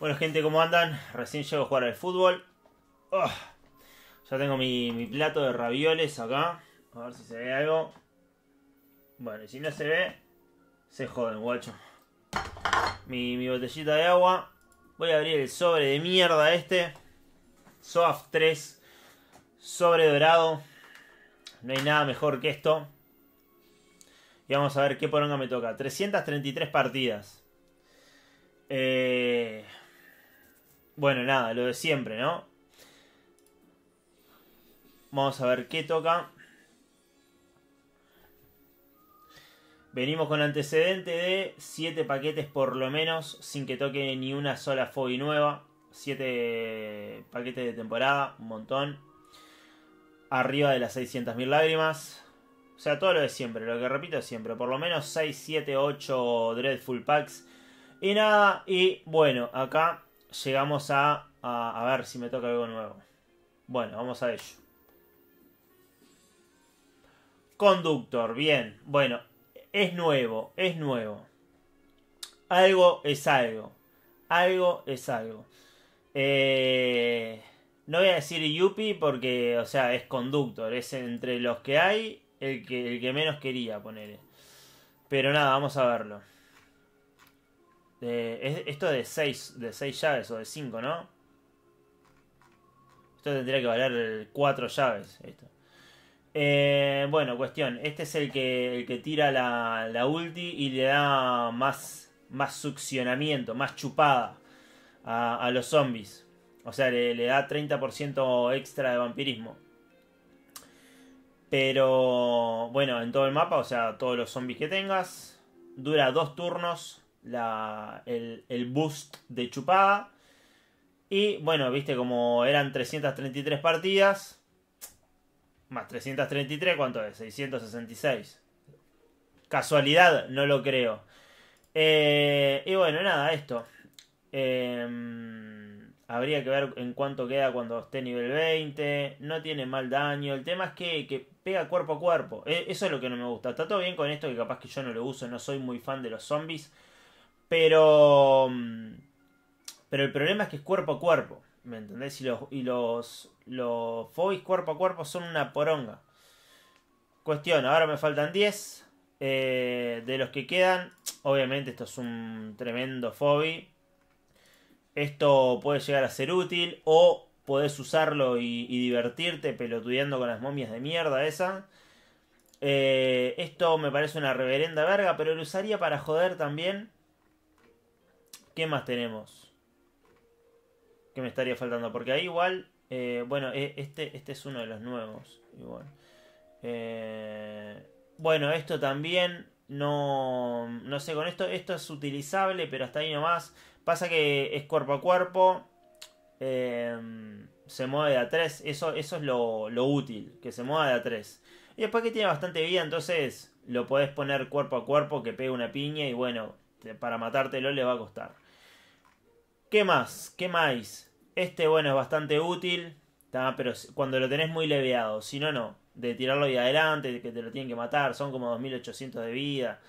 Bueno, gente, ¿cómo andan? Recién llego a jugar al fútbol. ya tengo mi, plato de ravioles acá. A ver si se ve algo. Bueno, y si no se ve, se joden, guacho. Mi, botellita de agua. Voy a abrir el sobre de mierda este. Soft 3. Sobre dorado. No hay nada mejor que esto. Y vamos a ver qué poronga me toca. 333 partidas. Eh bueno, nada, lo de siempre, ¿no? Vamos a ver qué toca. Venimos con antecedente de 7 paquetes por lo menos, sin que toque ni una sola Foggy nueva. 7 paquetes de temporada, un montón. Arriba de las 600.000 lágrimas. O sea, todo lo de siempre, lo que repito siempre. Por lo menos 6, 7, 8 Dreadful Packs. Y nada, y bueno, acá llegamos a, a, ver si me toca algo nuevo. Bueno, vamos a ello. Conductor, bien. Bueno, es nuevo, es nuevo. Algo es algo. Algo es algo. Eh, no voy a decir Yupi porque, o sea, es conductor. Es entre los que hay el que, el que menos quería poner. Pero nada, vamos a verlo esto de 6 de seis llaves o de 5, ¿no? Esto tendría que valer 4 llaves. Eh, bueno, cuestión. Este es el que, el que tira la, ulti y le da más, más succionamiento, más chupada a, los zombies. O sea, le, da 30% extra de vampirismo. Pero bueno, en todo el mapa, o sea, todos los zombies que tengas. Dura dos turnos la, el, el boost de chupada. Y bueno, viste como eran 333 partidas. Más 333, ¿cuánto es? 666. Casualidad, no lo creo. Eh, y bueno, nada, esto. Em, habría que ver en cuánto queda cuando esté nivel 20. No tiene mal daño. El tema es que, que pega cuerpo a cuerpo. E, eso es lo que no me gusta. Está todo bien con esto que capaz que yo no lo uso. No soy muy fan de los zombies. Pero. Mm, pero el problema es que es cuerpo a cuerpo. ¿Me entendés? Y los, y los, los cuerpo a cuerpo son una poronga. Cuestión, ahora me faltan 10. Eh, de los que quedan, obviamente esto es un tremendo fobi. Esto puede llegar a ser útil o podés usarlo y, divertirte pelotudeando con las momias de mierda esa. Eh, esto me parece una reverenda verga, pero lo usaría para joder también. ¿Qué más tenemos? ¿Qué me estaría faltando? Porque ahí igual, eh, bueno, eh, este, este es uno de los nuevos. Eh, bueno, esto también no, no sé, con esto, esto es utilizable, pero hasta ahí nomás. Pasa que es cuerpo a cuerpo. Em, se mueve de a 3. Eso, eso es lo, útil, que se mueva de a 3. Y después que tiene bastante vida, entonces lo podés poner cuerpo a cuerpo, que pegue una piña y bueno, para matártelo le va a costar. ¿Qué más? ¿Qué más? Este, bueno, es bastante útil. pero cuando lo tenés muy leveado. Si no, no. De tirarlo y adelante, de que te lo tienen que matar. Son como 2800 de vida.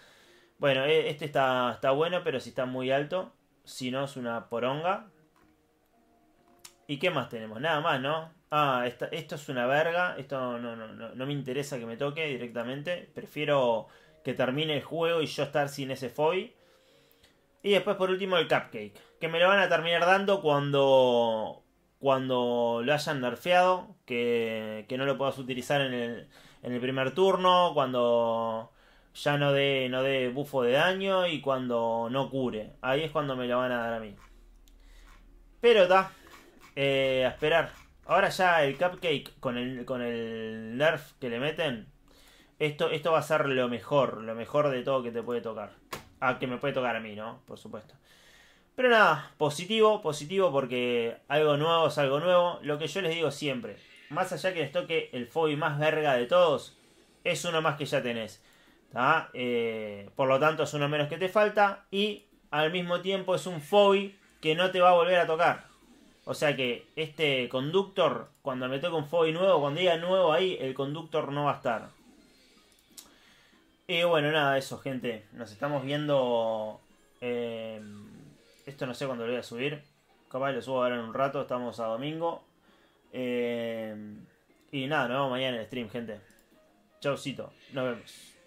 Bueno, e, este está, está bueno, pero si está muy alto. Si no, es una poronga. ¿Y qué más tenemos? Nada más, ¿no? Ah, esto es una verga. Esto no, me interesa que me toque directamente. Prefiero que termine el juego y yo estar sin ese foil y después por último el cupcake, que me lo van a terminar dando cuando cuando lo hayan nerfeado, que, no lo puedas utilizar en el, primer turno, cuando ya no dé no de bufo de daño y cuando no cure. Ahí es cuando me lo van a dar a mí. Pero está, eh, a esperar. Ahora ya el cupcake con el, nerf que le meten, esto, esto va a ser lo mejor, lo mejor de todo que te puede tocar a que me puede tocar a mí, ¿no? Por supuesto. Pero nada, positivo, positivo porque algo nuevo es algo nuevo. Lo que yo les digo siempre, más allá que les toque el Fobi más verga de todos, es uno más que ya tenés. Eh, por lo tanto, es uno menos que te falta y al mismo tiempo es un Fobi que no te va a volver a tocar. O sea que este conductor, cuando me toque un Fobi nuevo, cuando diga nuevo ahí, el conductor no va a estar. Y bueno, nada, eso, gente. Nos estamos viendo. Eh, esto no sé cuándo lo voy a subir. Capaz lo subo ahora en un rato. Estamos a domingo. Eh, y nada, nos vemos mañana en el stream, gente. Chaucito. Nos vemos.